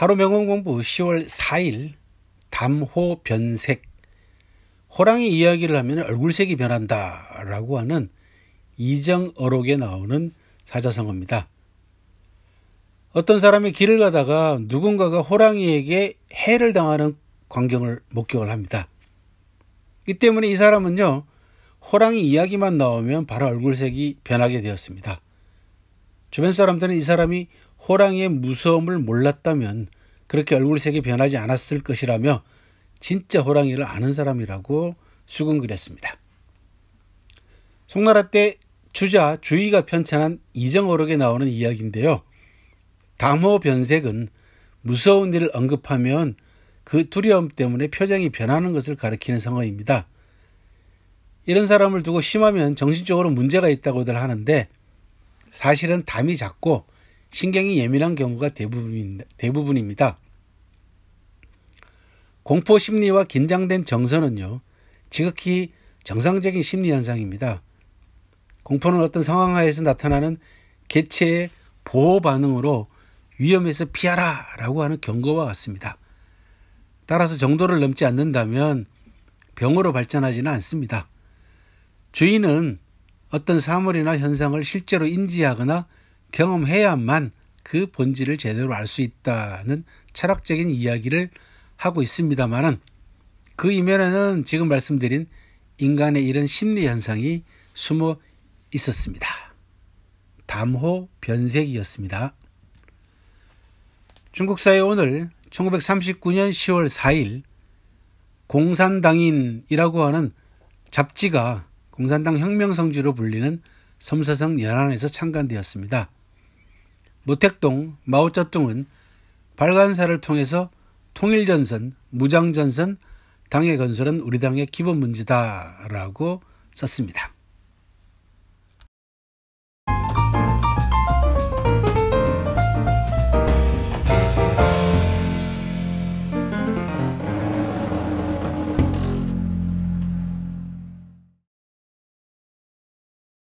하루 명언 공부 10월 4일 담호 변색 호랑이 이야기를 하면 얼굴색이 변한다 라고 하는 이정어록에 나오는 사자성어입니다. 어떤 사람이 길을 가다가 누군가가 호랑이에게 해를 당하는 광경을 목격을 합니다. 이 때문에 이 사람은요, 호랑이 이야기만 나오면 바로 얼굴색이 변하게 되었습니다. 주변 사람들은 이 사람이 호랑이의 무서움을 몰랐다면 그렇게 얼굴색이 변하지 않았을 것이라며 진짜 호랑이를 아는 사람이라고 수군거렸습니다. 송나라 때 주자 주의가 편찬한 이정어록에 나오는 이야기인데요. 담호 변색은 무서운 일을 언급하면 그 두려움 때문에 표정이 변하는 것을 가리키는 성어입니다. 이런 사람을 두고 심하면 정신적으로 문제가 있다고들 하는데 사실은 담이 작고 신경이 예민한 경우가 대부분입니다. 공포 심리와 긴장된 정서는요, 지극히 정상적인 심리 현상입니다. 공포는 어떤 상황 하에서 나타나는 개체의 보호 반응으로 위험에서 피하라 라고 하는 경고와 같습니다. 따라서 정도를 넘지 않는다면 병으로 발전하지는 않습니다. 주인은 어떤 사물이나 현상을 실제로 인지하거나 경험해야만 그 본질을 제대로 알 수 있다는 철학적인 이야기를 하고 있습니다만은 그 이면에는 지금 말씀드린 인간의 이런 심리 현상이 숨어 있었습니다. 담호 변색이었습니다. 중국 사회 오늘 1939년 10월 4일 공산당인이라고 하는 잡지가 공산당 혁명성지로 불리는 섬사성 연안에서 창간되었습니다. 모택동 마오쩌둥은 발간사를 통해서 통일전선, 무장전선, 당의 건설은 우리 당의 기본 문제다라고 썼습니다.